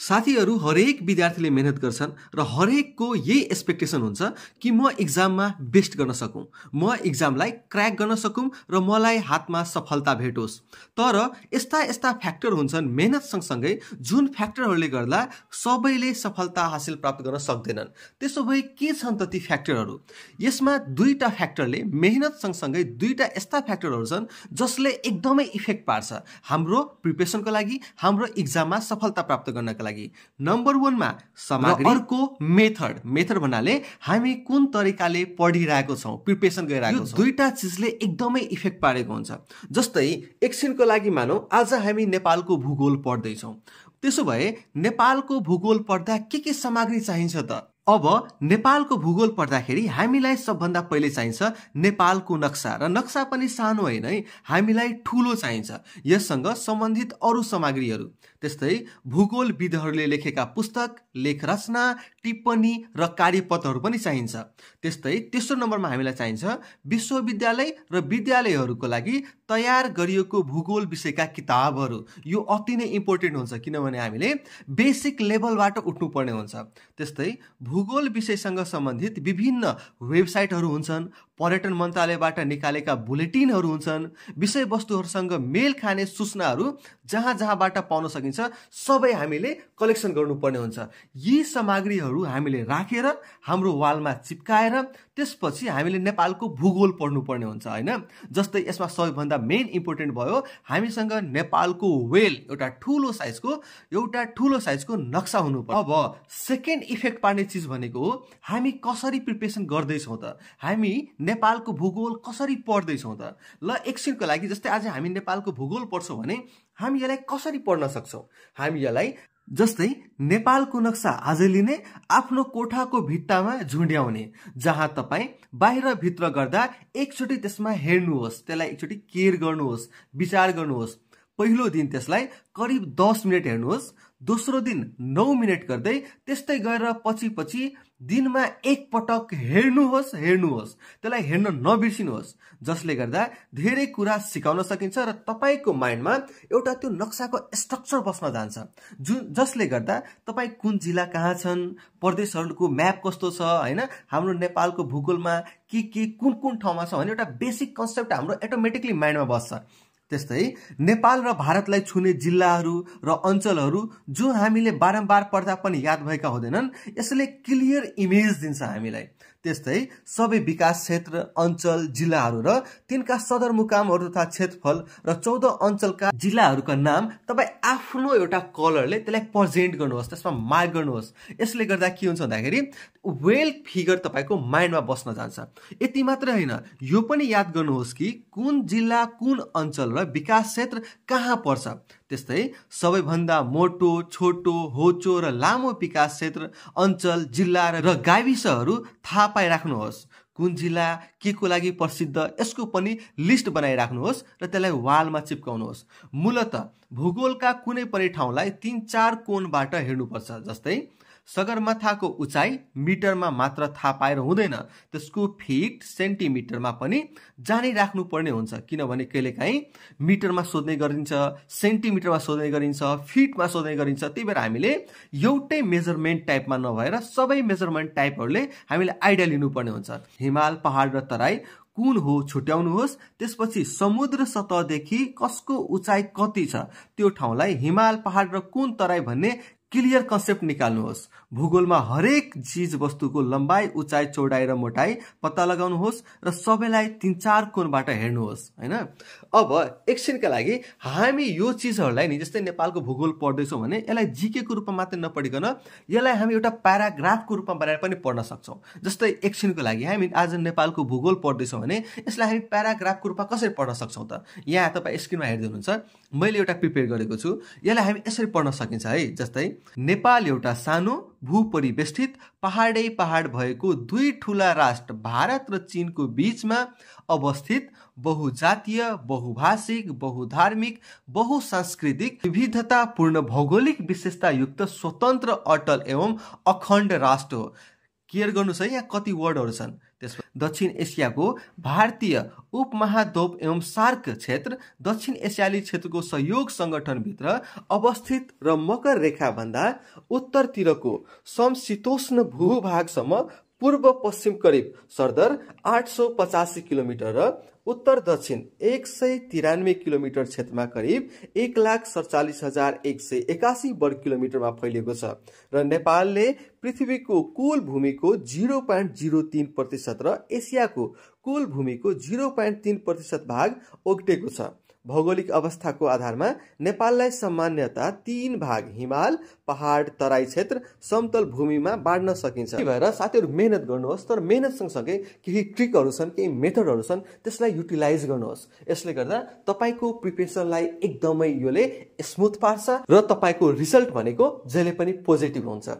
साथीहरू हरेक विद्यार्थीले मेहनत गर्छन् र हरेकको यही एक्सपेक्टेसन हुन्छ कि म इक्जाममा बेस्ट गर्न सकौँ म इक्जामलाई क्र्याक गर्न सकौँ र मलाई हातमा सफलता भेटोस् तर यस्ता यस्ता फ्याक्टर हुन्छन् मेहनत सँगसँगै जुन फ्याक्टरहरूले गर्दा सबैले सफलता हासिल प्राप्त गर्न सक्दैनन् त्यसो भए के छन् त ती फ्याक्टरहरू यसमा दुईवटा फ्याक्टरले मेहनत सँगसँगै दुईवटा यस्ता फ्याक्टरहरू छन् जसले एकदमै इफेक्ट पार्छ हाम्रो प्रिपेसनको लागि हाम्रो इक्जाममा सफलता प्राप्त गर्नका लागि लागि नम्बर वानमा सामग्रीको मेथड मेथड भन्नाले हामी कुन तरिकाले पढिरहेको छौँ प्रिपेरेसन गरिरहेको छौँ दुईवटा चिजले एकदमै इफेक्ट पारेको हुन्छ जस्तै एकछिनको लागि मानौँ आज हामी नेपालको भूगोल पढ्दैछौँ त्यसो भए नेपालको भूगोल पढ्दा के के सामग्री चाहिन्छ त अब नेपालको भूगोल पढ्दाखेरि हामीलाई सबभन्दा पहिले चाहिन्छ नेपालको नक्सा र नक्सा पनि सानो होइन है हामीलाई ठुलो चाहिन्छ यससँग सम्बन्धित अरू सामग्रीहरू त्यस्तै भूगोलविदहरूले लेखेका पुस्तक लेख रचना टिप्पणी र कार्यपत्रहरू पनि चाहिन्छ त्यस्तै तेस्रो नम्बरमा हामीलाई चाहिन्छ विश्वविद्यालय र विद्यालयहरूको लागि तयार गरिएको भूगोल विषयका किताबहरू यो अति नै इम्पोर्टेन्ट हुन्छ किनभने हामीले बेसिक लेभलबाट उठ्नुपर्ने हुन्छ त्यस्तै भूगोल विषयसँग सम्बन्धित विभिन्न वेबसाइटहरू हुन्छन् पर्यटन मन्त्रालयबाट निकालेका बुलेटिनहरू हुन्छन् विषयवस्तुहरूसँग मेल खाने सूचनाहरू जहाँ जहाँबाट पाउन सकिन्छ सबै हामीले कलेक्सन गर्नुपर्ने हुन्छ यी सामग्रीहरू हामीले राखेर रा, हाम्रो वालमा चिप्काएर त्यसपछि हामीले नेपालको भूगोल पढ्नुपर्ने हुन्छ होइन जस्तै यसमा सबैभन्दा मेन इम्पोर्टेन्ट भयो हामीसँग नेपालको वेल एउटा ठुलो साइजको एउटा ठुलो साइजको नक्सा हुनुपर्छ अब सेकेन्ड इफेक्ट पार्ने चिज भनेको हो हामी कसरी प्रिपेरेसन गर्दैछौँ त हामी नेपालको भूगोल कसरी पढ्दैछौँ त ल एकछिनको लागि जस्तै आज हामी नेपालको भूगोल पढ्छौँ भने हामी यसलाई कसरी पढ्न सक्छौँ हामी यसलाई जस्तै नेपालको नक्सा आजले लिने आफ्नो कोठाको भित्तामा झुन्ड्याउने जहाँ तपाईँ बाहिरभित्र गर्दा एकचोटि त्यसमा हेर्नुहोस् त्यसलाई एकचोटि केयर गर्नुहोस् विचार गर्नुहोस् पहिलो दिन त्यसलाई करिब दस मिनट हेर्नुहोस् दोस्रो दिन नौ मिनट गर्दै त्यस्तै गरेर पछि पछि दिनमा एकपटक हेर्नुहोस् हेर्नुहोस् त्यसलाई हेर्न नबिर्सिनुहोस् जसले गर्दा धेरै कुरा सिकाउन सकिन्छ र तपाईँको माइन्डमा एउटा त्यो नक्साको स्ट्रक्चर बस्न जान्छ जुन जसले गर्दा तपाईँ कुन जिल्ला कहाँ छन् प्रदेशहरूको म्याप कस्तो छ होइन हाम्रो नेपालको भूगोलमा के के कुन कुन ठाउँमा छ भने एउटा बेसिक कन्सेप्ट हाम्रो एटोमेटिकली माइन्डमा बस्छ त्यस्तै नेपाल र भारतलाई छुने जिल्लाहरू र अञ्चलहरू जो हामीले बारम्बार पढ्दा पनि याद भएका हुँदैनन् यसले क्लियर इमेज दिन्छ हामीलाई त्यस्तै सबै विकास क्षेत्र अञ्चल जिल्लाहरू र तिनका सदरमुकामहरू तथा क्षेत्रफल र चौध अञ्चलका जिल्लाहरूका नाम तपाईँ आफ्नो एउटा कलरले त्यसलाई प्रजेन्ट गर्नुहोस् त्यसमा मार्क गर्नुहोस् यसले गर्दा के हुन्छ भन्दाखेरि वेल फिगर तपाईँको माइन्डमा बस्न जान्छ यति मात्र होइन यो पनि याद गर्नुहोस् कि कुन जिल्ला कुन अञ्चल र विकास क्षेत्र कहाँ पर्छ त्यस्तै सबैभन्दा मोटो छोटो होचो र लामो विकास क्षेत्र अञ्चल जिल्ला र गाविसहरू थाहा पाइराख्नुहोस् कुन जिल्ला के को लागि प्रसिद्ध यसको पनि लिस्ट बनाइराख्नुहोस् र त्यसलाई वालमा चिप्काउनुहोस् मूलत भूगोलका कुनै पनि ठाउँलाई तिन चार कोणबाट हेर्नुपर्छ जस्तै सगरमाथाको उचाइ मिटरमा मात्र थाहा पाएर हुँदैन त्यसको फिट सेन्टिमिटरमा पनि राख्नु राख्नुपर्ने हुन्छ किनभने कहिलेकाहीँ मिटरमा सोध्ने गरिन्छ सेन्टिमिटरमा सोध्ने गरिन्छ फिटमा सोध्ने गरिन्छ त्यही भएर हामीले एउटै मेजरमेन्ट टाइपमा नभएर सबै मेजरमेन्ट टाइपहरूले हामीले आइडिया लिनुपर्ने हुन्छ हिमाल पहाड र तराई कुन हो छुट्याउनुहोस् त्यसपछि समुद्र सतहदेखि कसको उचाइ कति छ त्यो ठाउँलाई हिमाल पहाड र कुन तराई भन्ने क्लियर कन्सेप्ट निकाल्नुहोस् भूगोलमा हरेक चिज वस्तुको लम्बाइ उचाइ चौडाइ र मोटाइ पत्ता लगाउनुहोस् र सबैलाई तिन चार कोणबाट हेर्नुहोस् होइन अब एकछिनका लागि हामी यो चिजहरूलाई नि जस्तै नेपालको भूगोल पढ्दैछौँ भने यसलाई जिकेको रूपमा मात्रै नपढिकन यसलाई हामी एउटा प्याराग्राफको रूपमा बनाएर पनि पढ्न सक्छौँ जस्तै एकछिनको लागि हामी आज नेपालको भूगोल पढ्दैछौँ भने यसलाई हामी प्याराग्राफको रूपमा कसरी पढ्न सक्छौँ त यहाँ तपाईँ स्क्रिनमा हेर्दै हुनुहुन्छ मैले एउटा प्रिपेयर गरेको छु यसलाई हामी यसरी पढ्न सकिन्छ है जस्तै नेपाल एउटा सानो भूपरिवेष्ठित पहाडै पहाड भएको दुई ठुला राष्ट्र भारत र चिनको बिचमा अवस्थित बहुजातीय बहुभाषिक बहुधार्मिक बहुसांस्कृतिक विविधतापूर्ण भौगोलिक विशेषतायुक्त स्वतन्त्र अटल एवं अखण्ड राष्ट्र हो केयर गर्नुहोस् है यहाँ कति वर्डहरू छन् त्यस दक्षिण एसियाको भारतीय उपमहाद्वीप एवं सार्क क्षेत्र दक्षिण एसियाली क्षेत्रको सहयोग सङ्गठनभित्र अवस्थित र मकर रेखाभन्दा उत्तरतिरको समशीतोष्ण भूभागसम्म पूर्व पश्चिम करिब सरदर आठ सौ पचासी किलोमिटर र उत्तर दक्षिण एक सय तिरानब्बे किलोमिटर क्षेत्रमा करिब एक लाख सडचालिस हजार एक सय एकासी वर्ग किलोमिटरमा फैलिएको छ र नेपालले पृथ्वीको कुल भूमिको जिरो पोइन्ट जिरो तिन प्रतिशत र एसियाको कुल भूमिको जिरो पोइन्ट तिन प्रतिशत भाग ओगटेको छ भौगोलिक अवस्थाको आधारमा नेपाललाई सामान्यता तीन भाग हिमाल पहाड तराई क्षेत्र समतल भूमिमा बाँड्न सकिन्छ त्यही भएर साथीहरू मेहनत गर्नुहोस् तर मेहनत सँगसँगै केही ट्रिकहरू छन् केही मेथडहरू छन् त्यसलाई युटिलाइज गर्नुहोस् यसले गर्दा तपाईँको प्रिपेरेसनलाई एकदमै यसले स्मुथ पार्छ र तपाईँको रिजल्ट भनेको जहिले पनि पोजिटिभ हुन्छ